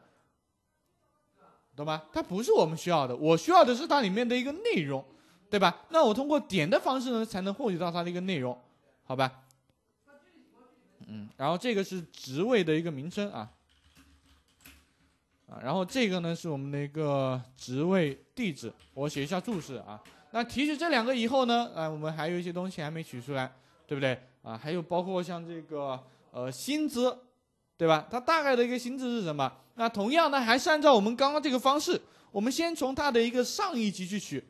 懂吗？它不是我们需要的，我需要的是它里面的一个内容，对吧？那我通过点的方式呢，才能获取到它的一个内容，好吧？嗯，然后这个是职位的一个名称啊，啊，然后这个呢是我们的一个职位地址，我写一下注释啊。那提取这两个以后呢，啊，我们还有一些东西还没取出来，对不对？啊，还有包括像这个呃薪资。对吧？它大概的一个形式是什么？那同样呢，还是按照我们刚刚这个方式，我们先从它的一个上一级去取，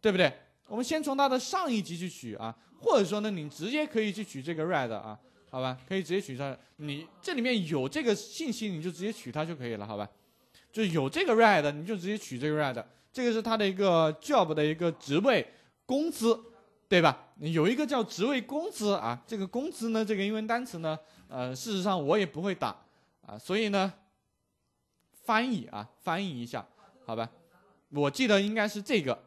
对不对？我们先从它的上一级去取啊，或者说呢，你直接可以去取这个 red 啊，好吧？可以直接取上，你这里面有这个信息，你就直接取它就可以了，好吧？就有这个 red，你就直接取这个 red，这个是它的一个 job 的一个职位工资，对吧？有一个叫职位工资啊，这个工资呢，这个英文单词呢。呃，事实上我也不会打，啊，所以呢，翻译啊，翻译一下，好吧？我记得应该是这个，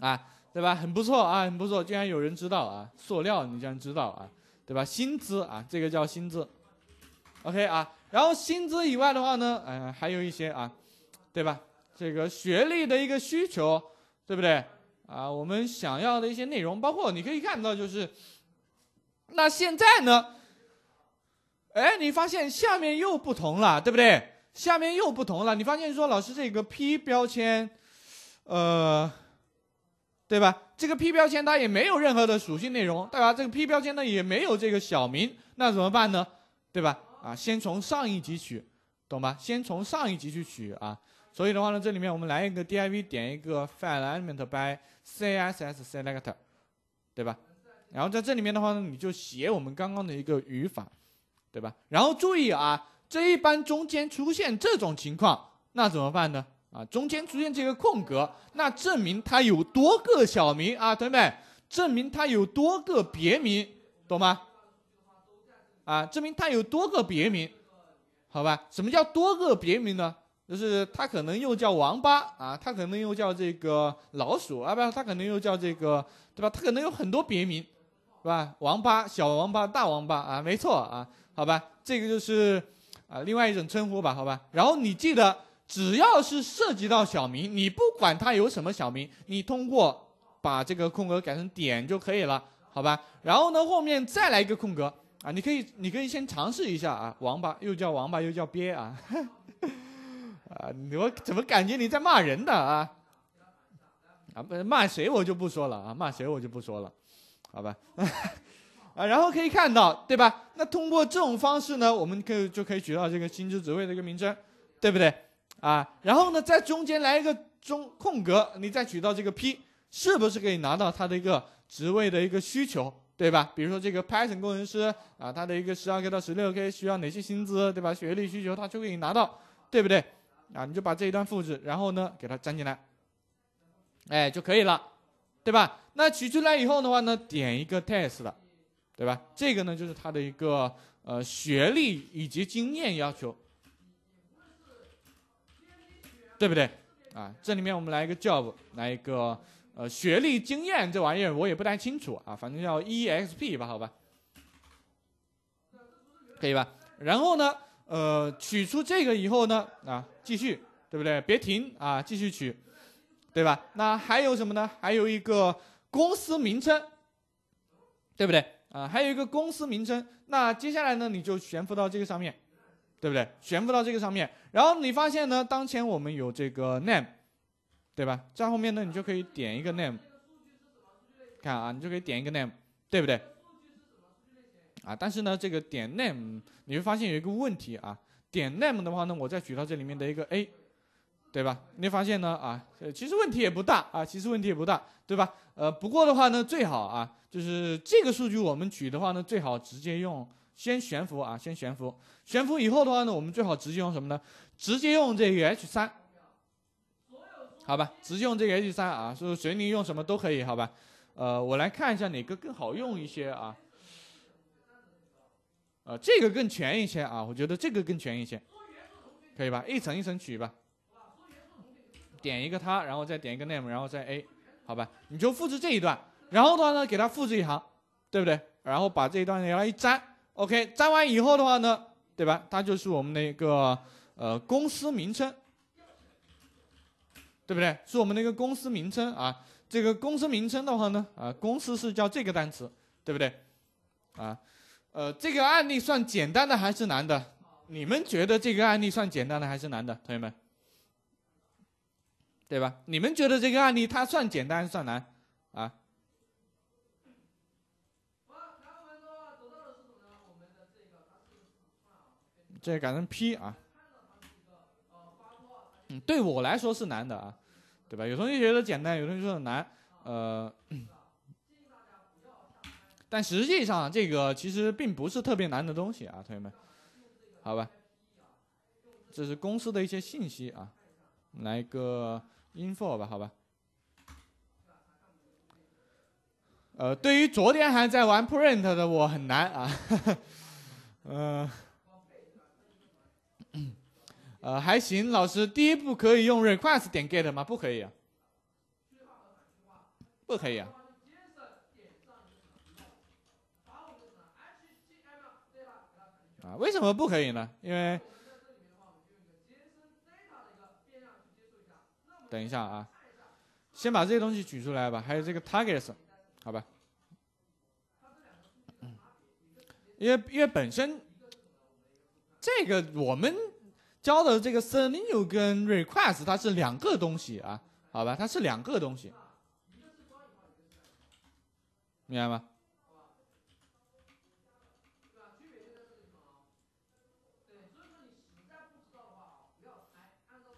啊，对吧？很不错啊，很不错，竟然有人知道啊，塑料你竟然知道啊，对吧？薪资啊，这个叫薪资，OK 啊，然后薪资以外的话呢，嗯，还有一些啊，对吧？这个学历的一个需求，对不对？啊，我们想要的一些内容，包括你可以看到就是，那现在呢？哎，你发现下面又不同了，对不对？下面又不同了。你发现说，老师这个 p 标签，呃，对吧？这个 p 标签它也没有任何的属性内容，对吧？这个 p 标签呢也没有这个小名，那怎么办呢？对吧？啊，先从上一级取，懂吧？先从上一级去取啊。所以的话呢，这里面我们来一个 div 点一个 f i l e element by CSS selector，对吧？然后在这里面的话呢，你就写我们刚刚的一个语法。对吧？然后注意啊，这一般中间出现这种情况，那怎么办呢？啊，中间出现这个空格，那证明它有多个小名啊，同学们，证明它有多个别名，懂吗？啊，证明它有多个别名，好吧？什么叫多个别名呢？就是它可能又叫王八啊，它可能又叫这个老鼠啊，不，它可能又叫这个，对吧？它可能有很多别名，是吧？王八、小王八、大王八啊，没错啊。好吧，这个就是啊，另外一种称呼吧，好吧。然后你记得，只要是涉及到小名，你不管他有什么小名，你通过把这个空格改成点就可以了，好吧。然后呢，后面再来一个空格啊，你可以，你可以先尝试一下啊。王八又叫王八，又叫鳖啊，[laughs] 啊，我怎么感觉你在骂人的啊？啊，不骂谁我就不说了啊，骂谁我就不说了，好吧。啊，然后可以看到，对吧？那通过这种方式呢，我们可以就可以取到这个薪资职位的一个名称，对不对？啊，然后呢，在中间来一个中空格，你再取到这个 P，是不是可以拿到它的一个职位的一个需求，对吧？比如说这个 Python 工程师啊，他的一个十二 k 到十六 k 需要哪些薪资，对吧？学历需求，他就可以拿到，对不对？啊，你就把这一段复制，然后呢，给它粘进来，哎，就可以了，对吧？那取出来以后的话呢，点一个 Test 了。对吧？这个呢，就是他的一个呃学历以及经验要求，对不对？啊，这里面我们来一个 job，来一个呃学历经验这玩意儿我也不太清楚啊，反正叫 exp 吧，好吧？可以吧？然后呢，呃，取出这个以后呢，啊，继续，对不对？别停啊，继续取，对吧？那还有什么呢？还有一个公司名称，对不对？啊，还有一个公司名称。那接下来呢，你就悬浮到这个上面，对不对？悬浮到这个上面，然后你发现呢，当前我们有这个 name，对吧？在后面呢，你就可以点一个 name，看啊，你就可以点一个 name，对不对？啊，但是呢，这个点 name，你会发现有一个问题啊。点 name 的话呢，我再举到这里面的一个 a，对吧？你发现呢，啊，其实问题也不大啊，其实问题也不大。对吧？呃，不过的话呢，最好啊，就是这个数据我们取的话呢，最好直接用先悬浮啊，先悬浮。悬浮以后的话呢，我们最好直接用什么呢？直接用这个 H3。好吧，直接用这个 H3 啊，所以随你用什么都可以，好吧？呃，我来看一下哪个更好用一些啊？呃，这个更全一些啊，我觉得这个更全一些，可以吧？一层一层取吧，点一个它，然后再点一个 name，然后再 a。好吧，你就复制这一段，然后的话呢，给它复制一行，对不对？然后把这一段给它一粘，OK，粘完以后的话呢，对吧？它就是我们的一个呃公司名称，对不对？是我们的一个公司名称啊。这个公司名称的话呢，啊，公司是叫这个单词，对不对？啊，呃，这个案例算简单的还是难的？你们觉得这个案例算简单的还是难的，同学们？对吧？你们觉得这个案例它算简单算难，啊？这改成 P 啊。嗯，对我来说是难的啊，对吧？有同学觉得简单，有同学说很难。呃，但实际上这个其实并不是特别难的东西啊，同学们，好吧？这是公司的一些信息啊，来个。info 吧，好吧。呃，对于昨天还在玩 print 的我很难啊，嗯，呃，还行，老师，第一步可以用 request 点 get 吗？不可以啊，不可以啊，啊，为什么不可以呢？因为等一下啊，先把这些东西举出来吧。还有这个 targets，好吧？因为因为本身这个我们教的这个 send new 跟 request，它是两个东西啊，好吧？它是两个东西，明白吗？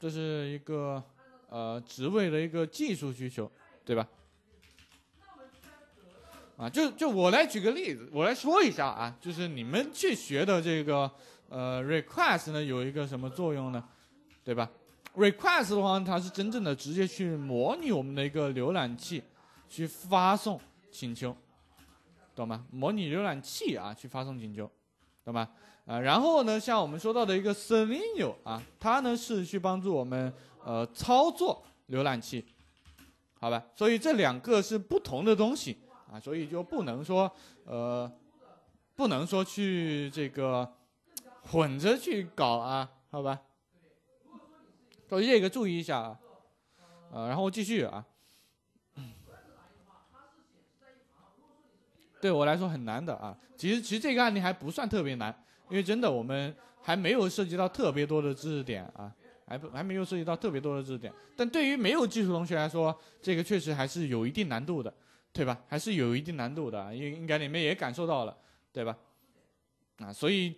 这是一个。呃，职位的一个技术需求，对吧？啊，就就我来举个例子，我来说一下啊，就是你们去学的这个呃，request 呢有一个什么作用呢？对吧？request 的话，它是真正的直接去模拟我们的一个浏览器去发送请求，懂吗？模拟浏览器啊去发送请求，懂吗？啊，然后呢，像我们说到的一个 selenium 啊，它呢是去帮助我们。呃，操作浏览器，好吧，所以这两个是不同的东西啊，所以就不能说呃，不能说去这个混着去搞啊，好吧，以这个注意一下啊，呃，然后继续啊，对我来说很难的啊，其实其实这个案例还不算特别难，因为真的我们还没有涉及到特别多的知识点啊。还不还没有涉及到特别多的知识点，但对于没有基础同学来说，这个确实还是有一定难度的，对吧？还是有一定难度的，应应该你们也感受到了，对吧？啊，所以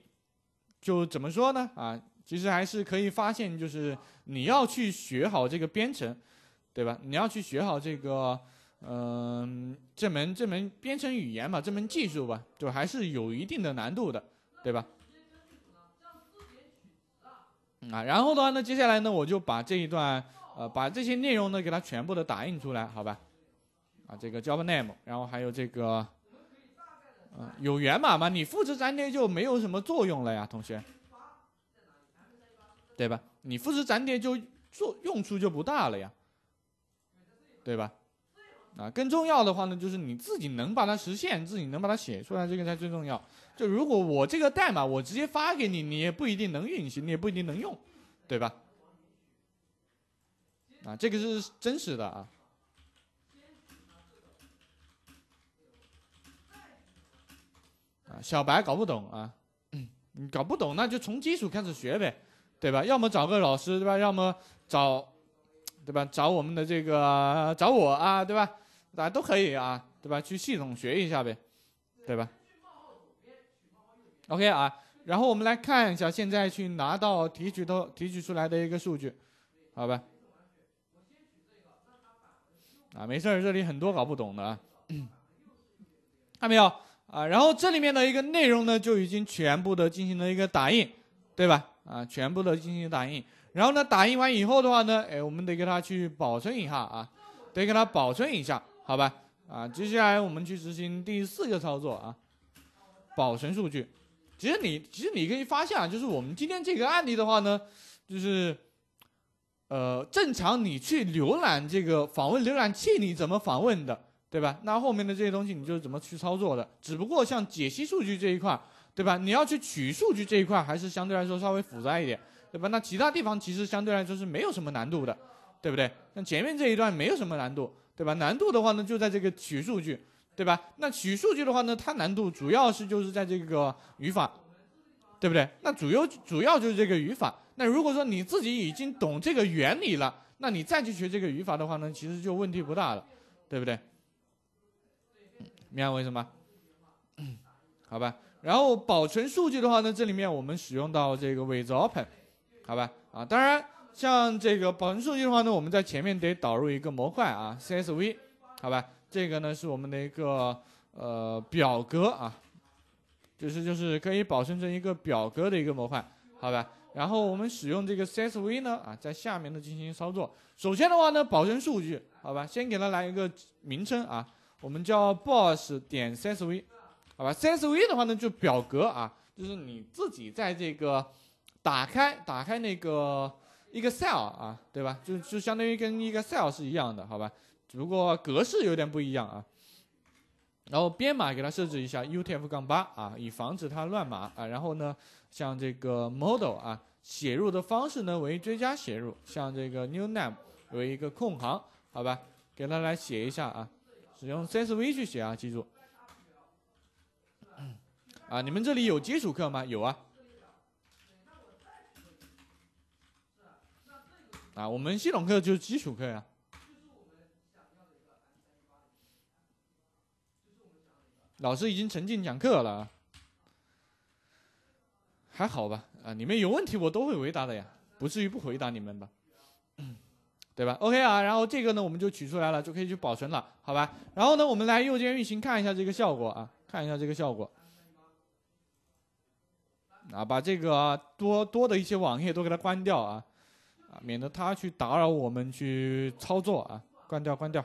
就怎么说呢？啊，其实还是可以发现，就是你要去学好这个编程，对吧？你要去学好这个，嗯，这门这门编程语言吧，这门技术吧，就还是有一定的难度的，对吧？啊，然后的话呢，接下来呢，我就把这一段，呃，把这些内容呢，给它全部的打印出来，好吧？啊，这个 job name，然后还有这个，嗯，有源码嘛？你复制粘贴就没有什么作用了呀，同学，对吧？你复制粘贴就作用处就不大了呀，对吧？啊，更重要的话呢，就是你自己能把它实现，自己能把它写出来，这个才最重要。就如果我这个代码我直接发给你，你也不一定能运行，你也不一定能用，对吧？啊，这个是真实的啊。啊，小白搞不懂啊，你搞不懂那就从基础开始学呗，对吧？要么找个老师对吧？要么找对吧？找我们的这个找我啊，对吧？大家都可以啊，对吧？去系统学一下呗，对吧？OK 啊，然后我们来看一下现在去拿到提取的提取出来的一个数据，好吧？啊，没事儿，这里很多搞不懂的啊，看到没有啊？然后这里面的一个内容呢，就已经全部的进行了一个打印，对吧？啊，全部的进行打印，然后呢，打印完以后的话呢，哎，我们得给它去保存一下啊，得给它保存一下，好吧？啊，接下来我们去执行第四个操作啊，保存数据。其实你，其实你可以发现啊，就是我们今天这个案例的话呢，就是，呃，正常你去浏览这个访问浏览器，你怎么访问的，对吧？那后面的这些东西你就是怎么去操作的？只不过像解析数据这一块，对吧？你要去取数据这一块，还是相对来说稍微复杂一点，对吧？那其他地方其实相对来说是没有什么难度的，对不对？像前面这一段没有什么难度，对吧？难度的话呢，就在这个取数据。对吧？那取数据的话呢，它难度主要是就是在这个语法，对不对？那主要主要就是这个语法。那如果说你自己已经懂这个原理了，那你再去学这个语法的话呢，其实就问题不大了，对不对？明白我意思吗？好吧。然后保存数据的话呢，这里面我们使用到这个 with open，好吧？啊，当然，像这个保存数据的话呢，我们在前面得导入一个模块啊，CSV，好吧？这个呢是我们的一个呃表格啊，就是就是可以保存成一个表格的一个模块，好吧？然后我们使用这个 CSV 呢啊，在下面呢进行操作。首先的话呢，保存数据，好吧？先给它来一个名称啊，我们叫 boss 点 CSV，好吧？CSV 的话呢就表格啊，就是你自己在这个打开打开那个 Excel 啊，对吧？就就相当于跟一个 Excel 是一样的，好吧？只不过格式有点不一样啊，然后编码给它设置一下 UTF-8 啊，以防止它乱码啊。然后呢，像这个 model 啊，写入的方式呢为追加写入，像这个 new name 为一个空行，好吧，给它来写一下啊，使用 CSV 去写啊，记住。啊，你们这里有基础课吗？有啊。啊，我们系统课就是基础课呀。老师已经沉浸讲课了，还好吧？啊，你们有问题我都会回答的呀，不至于不回答你们吧？[clears throat] 对吧？OK 啊，然后这个呢我们就取出来了，就可以去保存了，好吧？然后呢，我们来右键运行看一下这个效果啊，看一下这个效果。啊，把这个多多的一些网页都给它关掉啊，啊，免得它去打扰我们去操作啊，关掉关掉。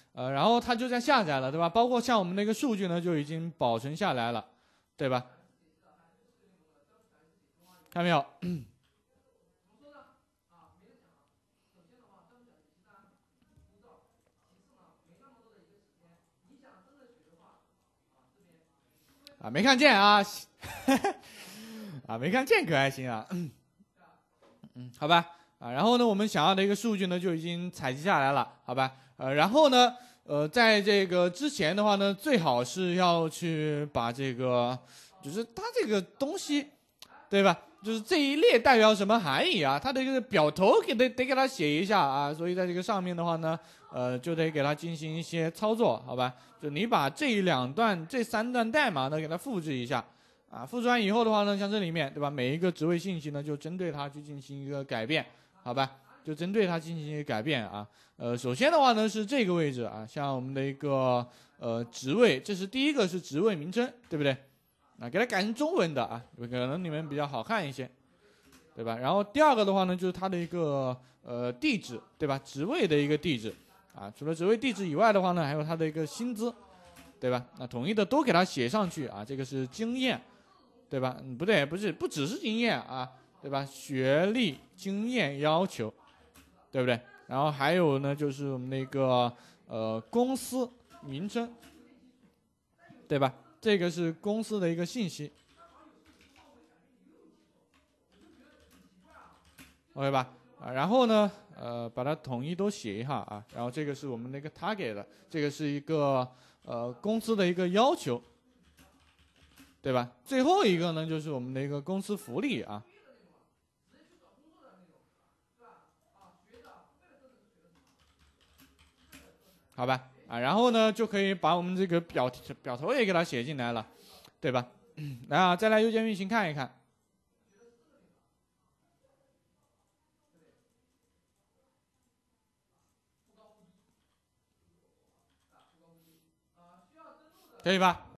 呃，然后它就在下载了，对吧？包括像我们那个数据呢，就已经保存下来了，对吧？看到没有？啊，没看见啊！[laughs] 啊，没看见，可爱心啊！嗯，好吧。啊，然后呢，我们想要的一个数据呢，就已经采集下来了，好吧？呃，然后呢，呃，在这个之前的话呢，最好是要去把这个，就是它这个东西，对吧？就是这一列代表什么含义啊？它这个表头给得得给它写一下啊。所以在这个上面的话呢，呃，就得给它进行一些操作，好吧？就你把这一两段、这三段代码呢，给它复制一下啊。复制完以后的话呢，像这里面，对吧？每一个职位信息呢，就针对它去进行一个改变，好吧？就针对它进行一些改变啊，呃，首先的话呢是这个位置啊，像我们的一个呃职位，这是第一个是职位名称，对不对？啊，给它改成中文的啊，可能你们比较好看一些，对吧？然后第二个的话呢就是它的一个呃地址，对吧？职位的一个地址啊，除了职位地址以外的话呢，还有它的一个薪资，对吧？那统一的都给它写上去啊，这个是经验，对吧？嗯，不对，不是，不只是经验啊，对吧？学历、经验要求。对不对？然后还有呢，就是我们那个呃公司名称，对吧？这个是公司的一个信息，OK 吧？啊，然后呢，呃，把它统一都写一下啊。然后这个是我们那个他给的，这个是一个呃公司的一个要求，对吧？最后一个呢，就是我们的一个公司福利啊。好吧，啊，然后呢，就可以把我们这个表表头也给它写进来了，对吧？来啊，再来右键运行看一看，可以吧？